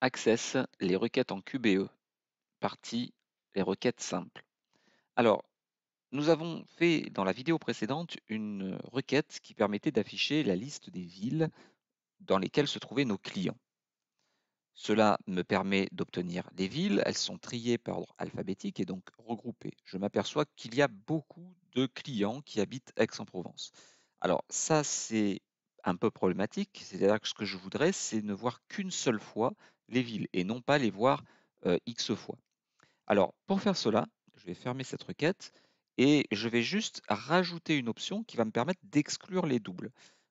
Access, les requêtes en QBE. Partie, les requêtes simples. Alors, nous avons fait dans la vidéo précédente une requête qui permettait d'afficher la liste des villes dans lesquelles se trouvaient nos clients. Cela me permet d'obtenir les villes, elles sont triées par ordre alphabétique et donc regroupées. Je m'aperçois qu'il y a beaucoup de clients qui habitent Aix-en-Provence. Alors ça c'est un peu problématique, c'est-à-dire que ce que je voudrais c'est ne voir qu'une seule fois les villes et non pas les voir euh, x fois. Alors, pour faire cela, je vais fermer cette requête et je vais juste rajouter une option qui va me permettre d'exclure les doubles.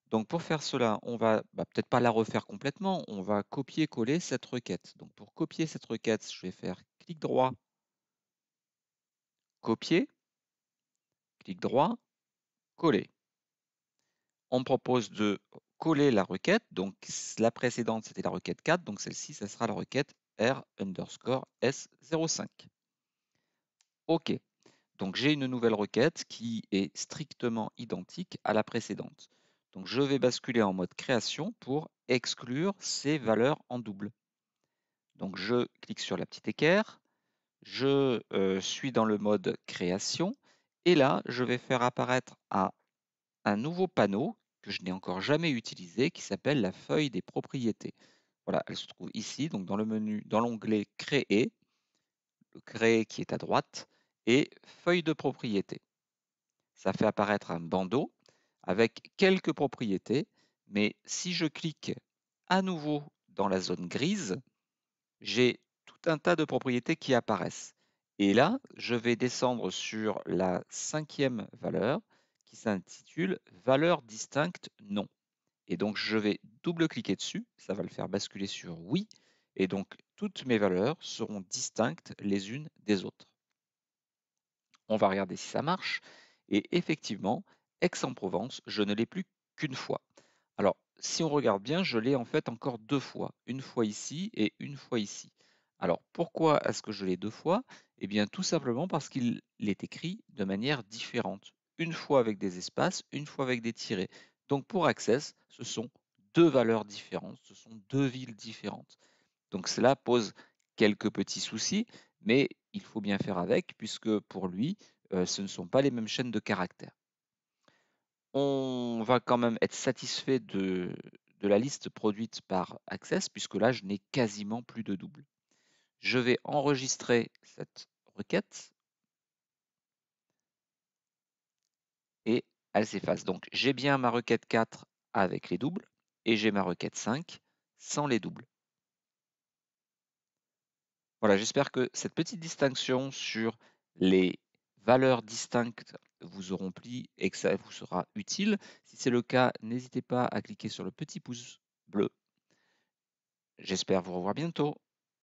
Donc pour faire cela, on va bah, peut-être pas la refaire complètement, on va copier-coller cette requête. Donc pour copier cette requête, je vais faire clic droit, copier, clic droit, coller. On propose de coller la requête. Donc la précédente, c'était la requête 4, donc celle-ci, ça sera la requête R underscore S05. OK. Donc j'ai une nouvelle requête qui est strictement identique à la précédente. Donc je vais basculer en mode création pour exclure ces valeurs en double. Donc je clique sur la petite équerre, je euh, suis dans le mode création, et là je vais faire apparaître un nouveau panneau que je n'ai encore jamais utilisé, qui s'appelle la feuille des propriétés. Voilà, elle se trouve ici, donc dans le menu, dans l'onglet Créer, le Créer qui est à droite, et Feuille de propriétés. Ça fait apparaître un bandeau avec quelques propriétés, mais si je clique à nouveau dans la zone grise, j'ai tout un tas de propriétés qui apparaissent. Et là, je vais descendre sur la cinquième valeur s'intitule Valeurs distinctes non. Et donc je vais double-cliquer dessus, ça va le faire basculer sur oui, et donc toutes mes valeurs seront distinctes les unes des autres. On va regarder si ça marche, et effectivement, Aix-en-Provence, je ne l'ai plus qu'une fois. Alors, si on regarde bien, je l'ai en fait encore deux fois, une fois ici et une fois ici. Alors, pourquoi est-ce que je l'ai deux fois Eh bien, tout simplement parce qu'il est écrit de manière différente une fois avec des espaces, une fois avec des tirets. Donc pour Access, ce sont deux valeurs différentes, ce sont deux villes différentes. Donc cela pose quelques petits soucis, mais il faut bien faire avec, puisque pour lui, euh, ce ne sont pas les mêmes chaînes de caractères. On va quand même être satisfait de, de la liste produite par Access, puisque là, je n'ai quasiment plus de double. Je vais enregistrer cette requête et elle s'efface. Donc j'ai bien ma requête 4 avec les doubles et j'ai ma requête 5 sans les doubles. Voilà, j'espère que cette petite distinction sur les valeurs distinctes vous auront plu et que ça vous sera utile. Si c'est le cas, n'hésitez pas à cliquer sur le petit pouce bleu. J'espère vous revoir bientôt.